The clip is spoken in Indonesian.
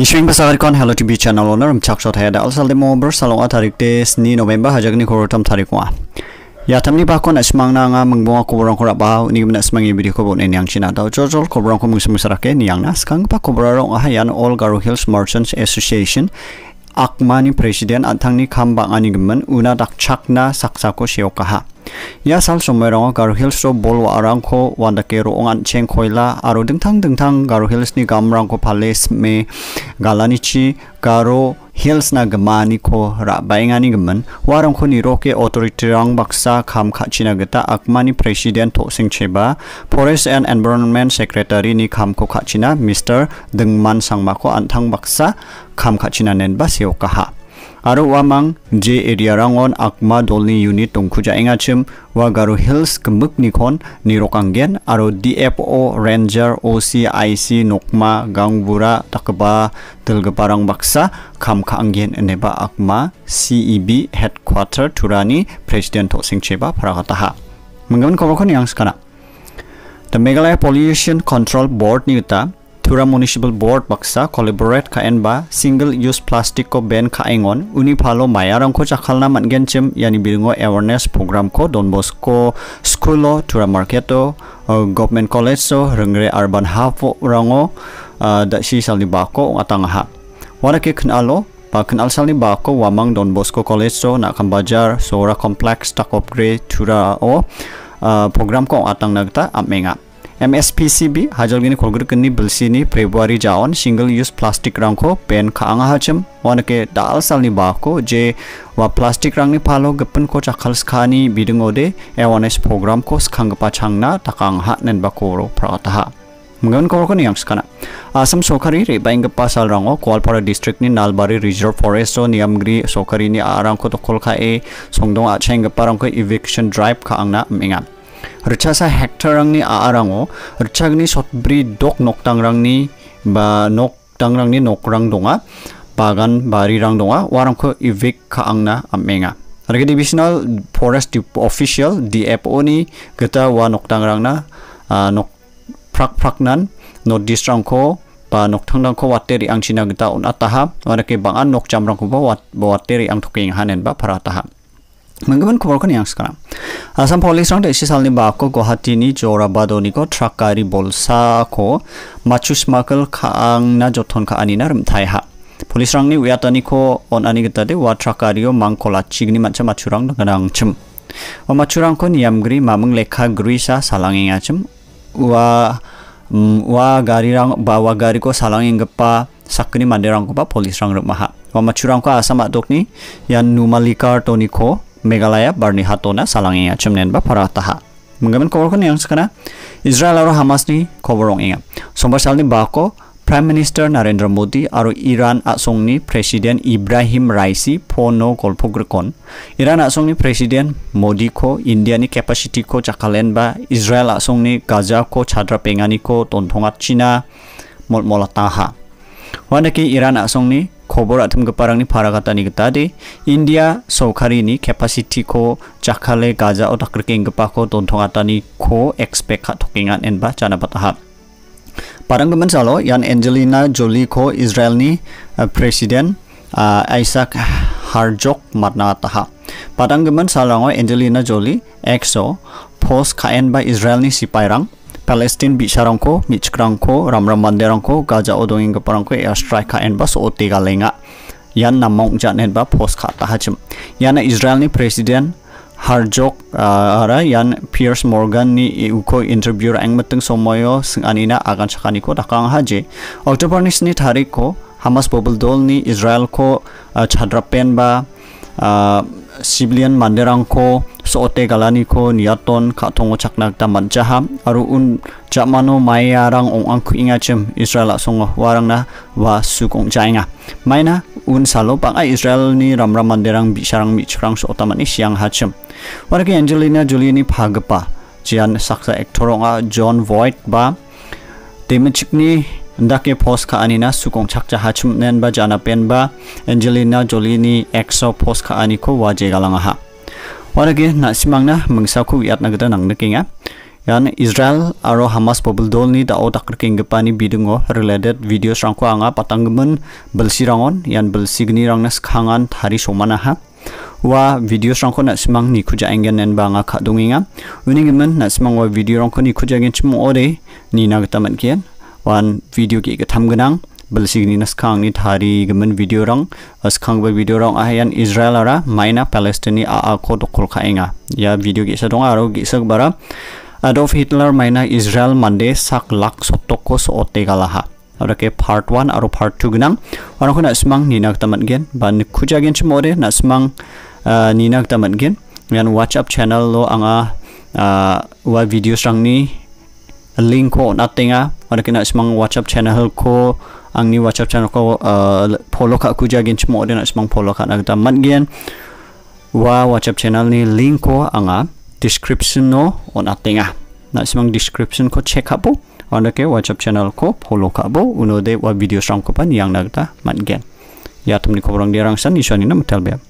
Nishwing pasagar kon Hello TV channel owner mchakshot hayada alsal demo bersalong atarik te ni November hajakni khorotam wa Ya tamni ba kon asmang na nga mangbonga kobrang ko raba ni gimna asmang i bidi ko bo nen yang china da jojol kobrang ko ke ni yang na skang pa kobrarong ahayan ya, All Garo Hills Merchants Association 악마니 프레시덴 안탕니 캄방 아니금은 우나 닥착나 삭사코 시오카하 야 살소메롱 가르힐소 볼와 아랑코 완다케로 옹안 쳔코일라 아로 등탕 등탕 가르힐스니 감랑코 팔레스메 갈라니치 가로 hills na gamani ko ra baingani gemen warang khuni roke authority rang baksa kham khachina geta akmani president to sing cheba forest and environment secretary ni kham ko khachina mr dengman sangma ko anthang baksa kham khachina nen ba ha Aru wamang J area rangon akma dolni unit tongkhuja engachim wa garo hills kemuk nikon nirokanggen aru DFO Ranger OCIC nokma gangbura takba telgeparang baksa kamkha anggen eneba akma CEB headquarter turani president para paragataha mengamen korokon yang sekarang The Meghalaya Pollution Control Board ni utah Tura Municipal Board baksa collaborate kain ba single use plastic ko ban on uni palo mayarang ko chakhalna mangen chem yani bilingo awareness program ko Don Bosco School Tura Marketo uh, Government College o rengre urban half rango uh, da si salni bako ko atang ha wala ke knalo pa kenal salni ba wamang Don Bosco College so nak kambajar sora kompleks tak upgrade tura o uh, program ko atang nagta amenga MSPCB hajalgini kolgur kini belsi ni Februari jawan single use plastik rang ko pen ka anga hacem wana ke dal sal ni bako je wa plastik rang ni palo gepen ko cakal skani bidung ode awareness program ko skang pa chang na takang hat nen bakoro prataha Mungkin kau koni yang skana. Asam sokari re baing gepa sal rango kual para distrik ni nalbari reserve forest o niam gri sokari ni arang ko tokol ka e songdong a cheng gepa rang ko eviction drive ka angna mengan ni rchasa hektarangni aarango rchagni sotbri dok ni ba nok tang rang ni rang nokrang donga bagan bari barirang donga warangko na kaangna amenga Harga Divisional Forest Official DFO ni kita wa nok tang na uh, nok prak prak nan no distrang ko ba nok tang rang wa wateri ang china kita on ataha warake bangan ko ba wat wateri ang tuking hanen ba para taha. Mengemban kuburkan yang sekarang. Asam polis orang desi sal ni bako gohati ni jora bado ni ko trakari bolsa ko macu smakel ka ang na joton ka ani narim tai ha. Polis orang ni wiatani ko on ani kita de wa trakario o mang kola cigni macam macu orang dengan ang cem. Wa macu orang ko ni amgri mamang leka gri sa salang yang acem. Wa mm, wa gari rang bawa gari ko salang yang gepa sakni mandirang ko pa polis orang rumah ha. Wa macu orang ko asam adok ni yang numalikar toni ko Meghalaya barni hatona salangi ya chimnen ba para taha. Mengamen kobor kon yang sekarang? Israel aro Hamas ni koborong ingat. Sombar salni bako Prime Minister Narendra Modi aro Iran asong ni Presiden Ibrahim Raisi pono golpogre Iran asong ni Presiden Modi ko India ni capacity ko cakalen ba Israel asong ni Gaza ko chadra pengani ko tontongat China mol mola taha. Wanaki Iran asong ni kobor atom geparang ni paragata ni di India sokari ni capacity ko cakale gaza otak kerking gepako tontong atani ko expect kat tokingan en bah jana patahap Parang gemen salo yan Angelina Jolie ko Israel ni eh, presiden eh, Isaac Harjok matna tahap. Parang gemen salo Angelina Jolie exo post kain ba Israel ni payrang. Palestine bi sarangko mi ramram banderangko gaja odongin gaparangko air strike ka en bas ote galenga. lenga yan namong janet ba post kha ta Israel ni president Harjok uh, ara yan Pierce Morgan ni uko interview ang mateng somoyo sing anina agan cakani ko takang haji October ni sni tarik ko Hamas bobol dol ni Israel ko uh, chadrapen ba uh, siblian manderangko soote galaniko niaton khatongo chaknakta manjaha aru un jamano ku inga ingachim Israel songo warangna wa sukongjainga maina un salo ai Israel ni ramram manderang bisarang michrang soota yang siang hachim waraki Angelina Jolie ni phagpa jian saksa ektoronga John Voight ba ni pos poska anina sukong chakcha hachum nenba jana penba Angelina Jolie ni exo poska aniko waje ha warage nasimangna mengsaku wiat nang nangdekinga yan Israel aro Hamas pobl dolni dao takrkingepani bidungo related video sangko anga belsi belsirangon yan belsigni rangna skhangan thari ha wa video sangko na simang ni khuja engen nen banga khadunginga uningmen na simang wa video rangko ni khuja gen chimo ore ni man kien wan video ki ke tham gnang belsigni naskang ni thari gemen video rang askang ba video rang ahian israel ara maina Palestini a a ko dokol khainga ya video ge sadong aro ge sak bara adolf hitler maina israel mande sak lak sotoko so ote galaha ke part 1 aro part 2 gnang wana khona smang ninak tamat gen ban khuja gen chmore na smang ninak tamat gen yan whatsapp channel lo anga wa video sang ni link ko na tenga ada ah. kena semang WhatsApp channel ko ang ni WhatsApp channel ko uh, follow ka ku jagin semua ada nak semang follow ka nak tamat gian wa WhatsApp channel ni link ko anga description no on atinga ah. nak semang description ko check up anda ke WhatsApp channel ko follow ka bo uno de wa video sang ko pan yang nak ta mat gian ya tumni ko orang dia rangsan ni suani na metal